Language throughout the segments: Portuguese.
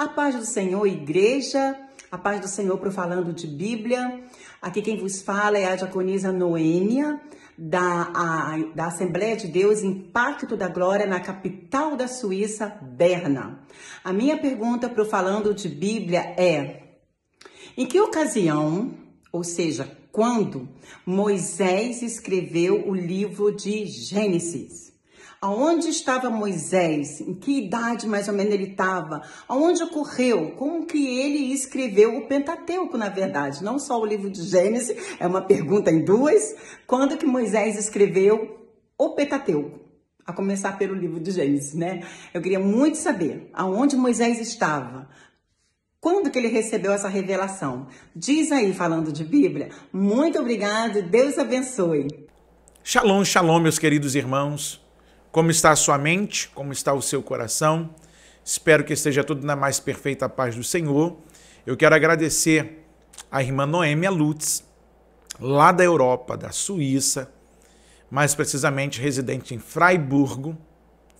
A paz do Senhor, igreja, a paz do Senhor para Falando de Bíblia. Aqui quem vos fala é a diaconisa Noêmia, da, a, da Assembleia de Deus Impacto da Glória na capital da Suíça, Berna. A minha pergunta para Falando de Bíblia é: em que ocasião, ou seja, quando, Moisés escreveu o livro de Gênesis? Aonde estava Moisés? Em que idade mais ou menos ele estava? Aonde ocorreu? Como que ele escreveu o Pentateuco, na verdade? Não só o livro de Gênesis, é uma pergunta em duas. Quando que Moisés escreveu o Pentateuco? A começar pelo livro de Gênesis, né? Eu queria muito saber aonde Moisés estava, quando que ele recebeu essa revelação? Diz aí, falando de Bíblia. Muito obrigado, Deus abençoe. Shalom, shalom, meus queridos irmãos. Como está a sua mente? Como está o seu coração? Espero que esteja tudo na mais perfeita paz do Senhor. Eu quero agradecer à irmã Noêmia Lutz, lá da Europa, da Suíça, mais precisamente residente em Freiburgo,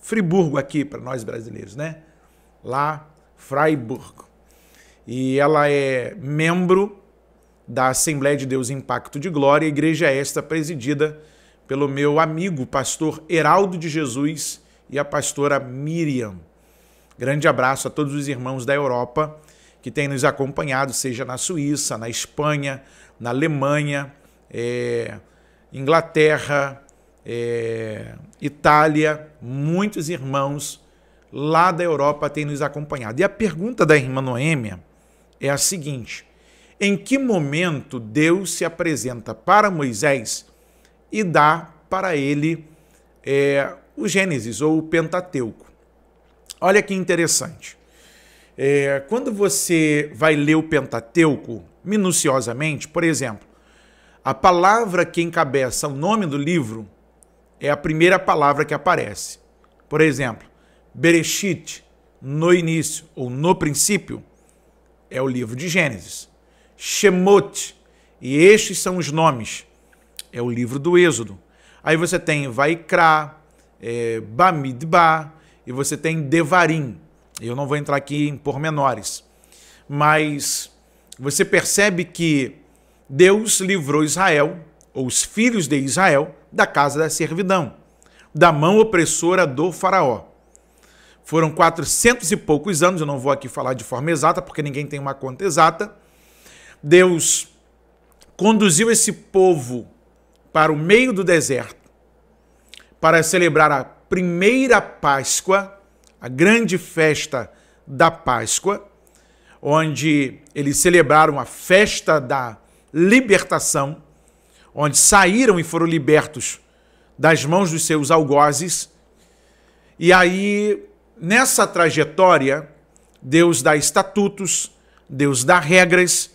Friburgo aqui para nós brasileiros, né? Lá, Freiburgo. E ela é membro da Assembleia de Deus Impacto de Glória, igreja esta presidida pelo meu amigo pastor Heraldo de Jesus e a pastora Miriam. Grande abraço a todos os irmãos da Europa que têm nos acompanhado, seja na Suíça, na Espanha, na Alemanha, é, Inglaterra, é, Itália. Muitos irmãos lá da Europa têm nos acompanhado. E a pergunta da irmã Noêmia é a seguinte: em que momento Deus se apresenta para Moisés e dá para ele é, o Gênesis ou o Pentateuco. Olha que interessante. É, quando você vai ler o Pentateuco minuciosamente, por exemplo, a palavra que encabeça o nome do livro é a primeira palavra que aparece. Por exemplo, Bereshit, no início ou no princípio, é o livro de Gênesis. Shemot, e estes são os nomes é o livro do Êxodo. Aí você tem Vaikra, é, Bamidbar, e você tem Devarim. Eu não vou entrar aqui em pormenores, mas você percebe que Deus livrou Israel, ou os filhos de Israel, da casa da servidão, da mão opressora do Faraó. Foram quatrocentos e poucos anos, eu não vou aqui falar de forma exata, porque ninguém tem uma conta exata. Deus conduziu esse povo para o meio do deserto para celebrar a primeira Páscoa, a grande festa da Páscoa, onde eles celebraram a festa da libertação, onde saíram e foram libertos das mãos dos seus algozes. E aí, nessa trajetória, Deus dá estatutos, Deus dá regras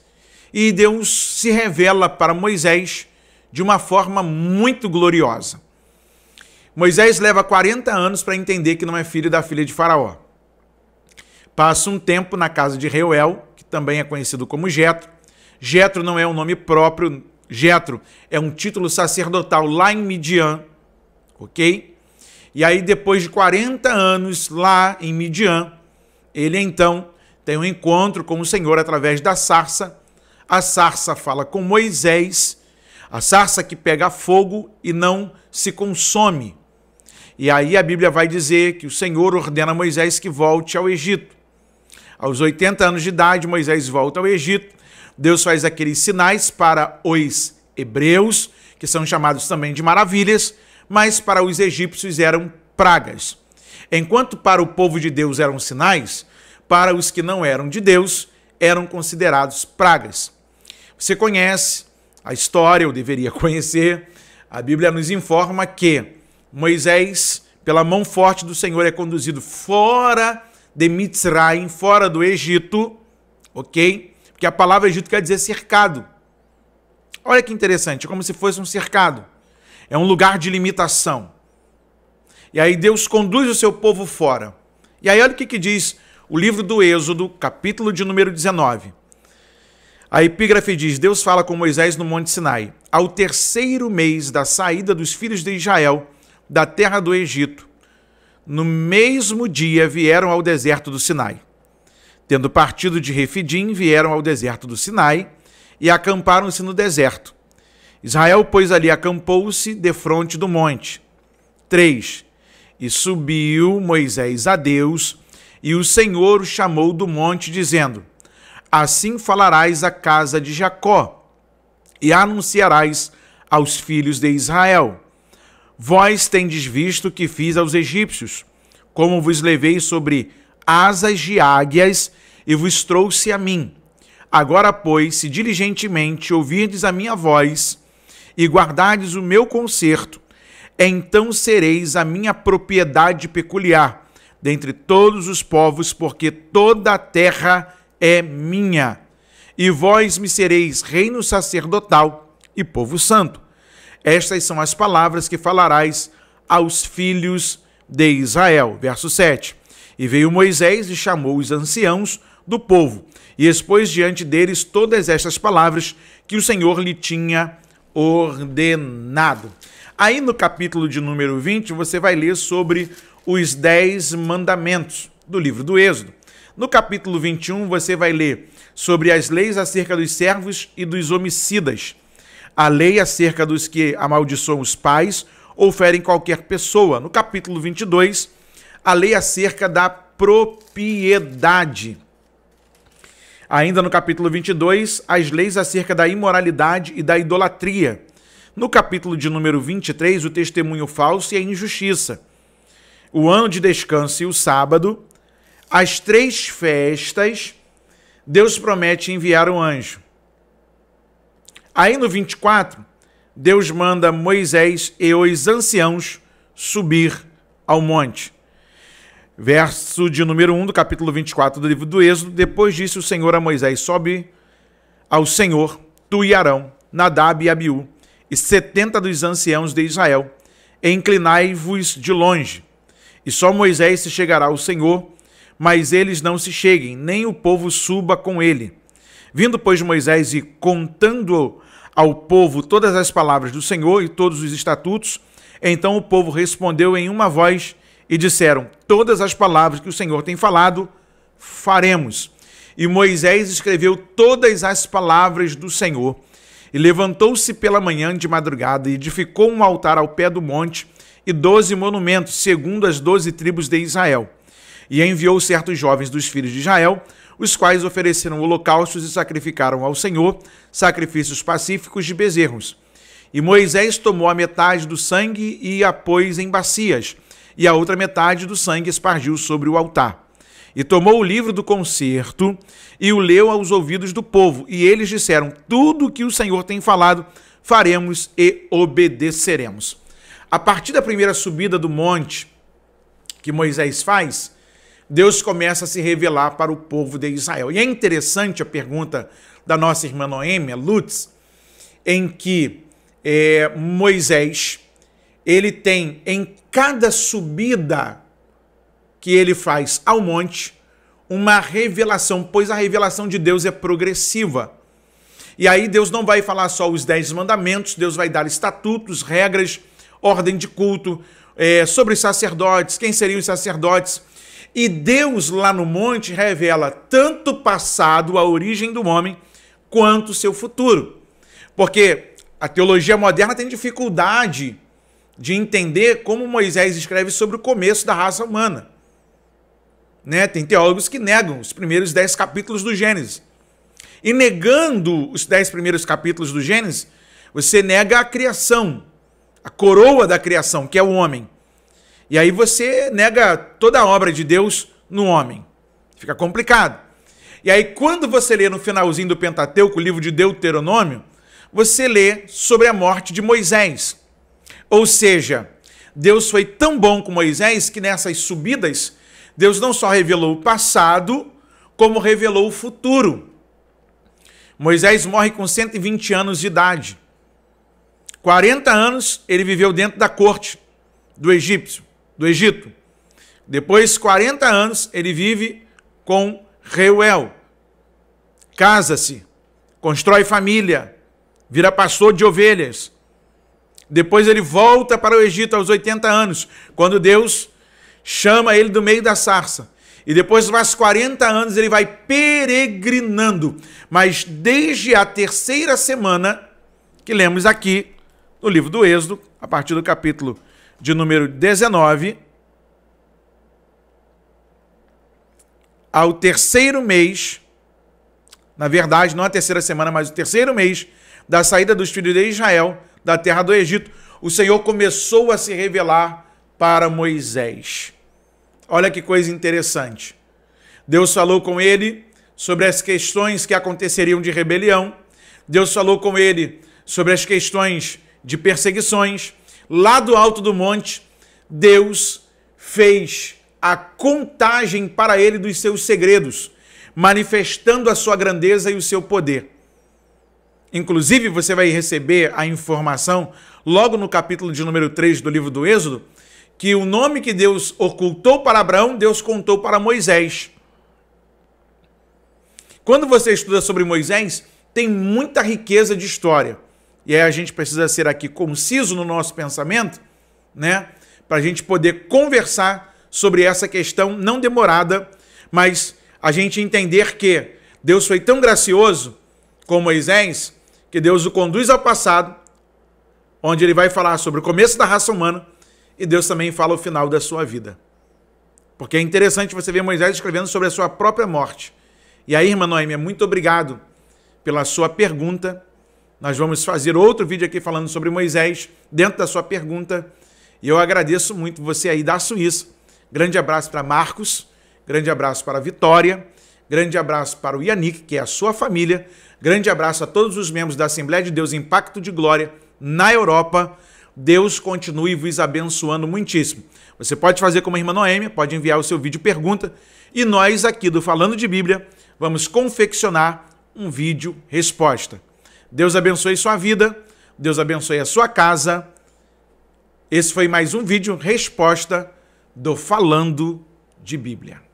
e Deus se revela para Moisés de uma forma muito gloriosa. Moisés leva 40 anos para entender que não é filho da filha de Faraó. Passa um tempo na casa de Reuel, que também é conhecido como Jetro. Jetro não é um nome próprio, Jetro é um título sacerdotal lá em Midian, OK? E aí depois de 40 anos lá em Midian, ele então tem um encontro com o Senhor através da sarça. A sarça fala com Moisés a sarça que pega fogo e não se consome. E aí a Bíblia vai dizer que o Senhor ordena a Moisés que volte ao Egito. Aos 80 anos de idade, Moisés volta ao Egito. Deus faz aqueles sinais para os hebreus, que são chamados também de maravilhas, mas para os egípcios eram pragas. Enquanto para o povo de Deus eram sinais, para os que não eram de Deus eram considerados pragas. Você conhece a história, eu deveria conhecer. A Bíblia nos informa que Moisés, pela mão forte do Senhor, é conduzido fora de Mitzrayim, fora do Egito, ok? Porque a palavra Egito quer dizer cercado. Olha que interessante, é como se fosse um cercado. É um lugar de limitação. E aí Deus conduz o seu povo fora. E aí olha o que, que diz o livro do Êxodo, capítulo de número 19. A epígrafe diz: Deus fala com Moisés no Monte Sinai, ao terceiro mês da saída dos filhos de Israel da terra do Egito. No mesmo dia vieram ao deserto do Sinai. Tendo partido de Refidim, vieram ao deserto do Sinai e acamparam-se no deserto. Israel, pois, ali acampou-se defronte do monte. 3. E subiu Moisés a Deus, e o Senhor o chamou do monte, dizendo: Assim falarás à casa de Jacó e anunciarás aos filhos de Israel. Vós tendes visto o que fiz aos egípcios, como vos levei sobre asas de águias e vos trouxe a mim. Agora, pois, se diligentemente ouvirdes a minha voz e guardardes o meu conserto, então sereis a minha propriedade peculiar dentre todos os povos, porque toda a terra é minha. E vós me sereis reino sacerdotal e povo santo. Estas são as palavras que falarás aos filhos de Israel. Verso 7. E veio Moisés e chamou os anciãos do povo e expôs diante deles todas estas palavras que o Senhor lhe tinha ordenado. Aí no capítulo de número 20, você vai ler sobre os dez mandamentos do livro do Êxodo. No capítulo 21, você vai ler sobre as leis acerca dos servos e dos homicidas, a lei acerca dos que amaldiçoam os pais ou ferem qualquer pessoa. No capítulo 22, a lei acerca da propriedade. Ainda no capítulo 22, as leis acerca da imoralidade e da idolatria. No capítulo de número 23, o testemunho falso e a injustiça. O ano de descanso e o sábado. As três festas, Deus promete enviar um anjo. Aí no 24, Deus manda Moisés e os anciãos subir ao monte. Verso de número 1 do capítulo 24 do livro do Êxodo. Depois disse o Senhor a Moisés: Sobe ao Senhor, tu e Arão, Nadab e Abiú, e setenta dos anciãos de Israel, e inclinai-vos de longe. E só Moisés se chegará ao Senhor, mas eles não se cheguem, nem o povo suba com ele. Vindo, pois, Moisés e contando ao povo todas as palavras do Senhor e todos os estatutos, então o povo respondeu em uma voz e disseram: Todas as palavras que o Senhor tem falado, faremos. E Moisés escreveu todas as palavras do Senhor. E levantou-se pela manhã de madrugada e edificou um altar ao pé do monte e doze monumentos, segundo as doze tribos de Israel e enviou certos jovens dos filhos de Israel, os quais ofereceram holocaustos e sacrificaram ao Senhor sacrifícios pacíficos de bezerros. E Moisés tomou a metade do sangue e a pôs em bacias, e a outra metade do sangue espargiu sobre o altar. E tomou o livro do concerto e o leu aos ouvidos do povo, e eles disseram: Tudo o que o Senhor tem falado, faremos e obedeceremos. A partir da primeira subida do monte que Moisés faz, Deus começa a se revelar para o povo de Israel. E é interessante a pergunta da nossa irmã Noêmia Lutz, em que é, Moisés ele tem em cada subida que ele faz ao monte uma revelação, pois a revelação de Deus é progressiva. E aí Deus não vai falar só os dez mandamentos, Deus vai dar estatutos, regras, ordem de culto, é, sobre sacerdotes, quem seriam os sacerdotes, e Deus lá no monte revela tanto o passado, a origem do homem, quanto o seu futuro. Porque a teologia moderna tem dificuldade de entender como Moisés escreve sobre o começo da raça humana. Né? Tem teólogos que negam os primeiros dez capítulos do Gênesis. E negando os dez primeiros capítulos do Gênesis, você nega a criação, a coroa da criação, que é o homem. E aí você nega toda a obra de Deus no homem. Fica complicado. E aí, quando você lê no finalzinho do Pentateuco, o livro de Deuteronômio, você lê sobre a morte de Moisés. Ou seja, Deus foi tão bom com Moisés que nessas subidas, Deus não só revelou o passado, como revelou o futuro. Moisés morre com 120 anos de idade. 40 anos ele viveu dentro da corte do egípcio do Egito. Depois, 40 anos, ele vive com Reuel. Casa-se, constrói família, vira pastor de ovelhas. Depois ele volta para o Egito aos 80 anos, quando Deus chama ele do meio da sarça. E depois, mais 40 anos, ele vai peregrinando. Mas desde a terceira semana, que lemos aqui no livro do Êxodo, a partir do capítulo de número 19 ao terceiro mês, na verdade, não a terceira semana, mas o terceiro mês da saída dos filhos de Israel da terra do Egito, o Senhor começou a se revelar para Moisés. Olha que coisa interessante. Deus falou com ele sobre as questões que aconteceriam de rebelião. Deus falou com ele sobre as questões de perseguições lá do alto do monte, Deus fez a contagem para ele dos seus segredos, manifestando a sua grandeza e o seu poder. Inclusive, você vai receber a informação logo no capítulo de número 3 do livro do Êxodo, que o nome que Deus ocultou para Abraão, Deus contou para Moisés. Quando você estuda sobre Moisés, tem muita riqueza de história e aí a gente precisa ser aqui conciso no nosso pensamento, né? Para a gente poder conversar sobre essa questão não demorada, mas a gente entender que Deus foi tão gracioso com Moisés que Deus o conduz ao passado, onde ele vai falar sobre o começo da raça humana e Deus também fala o final da sua vida. Porque é interessante você ver Moisés escrevendo sobre a sua própria morte. E aí, irmã Noemi, muito obrigado pela sua pergunta nós vamos fazer outro vídeo aqui falando sobre Moisés, dentro da sua pergunta. E eu agradeço muito você aí da Suíça. Grande abraço para Marcos, grande abraço para Vitória, grande abraço para o Yannick, que é a sua família. Grande abraço a todos os membros da Assembleia de Deus Impacto de Glória na Europa. Deus continue vos abençoando muitíssimo. Você pode fazer como a irmã Noêmia, pode enviar o seu vídeo pergunta e nós aqui do Falando de Bíblia vamos confeccionar um vídeo resposta. Deus abençoe sua vida, Deus abençoe a sua casa. Esse foi mais um vídeo resposta do Falando de Bíblia.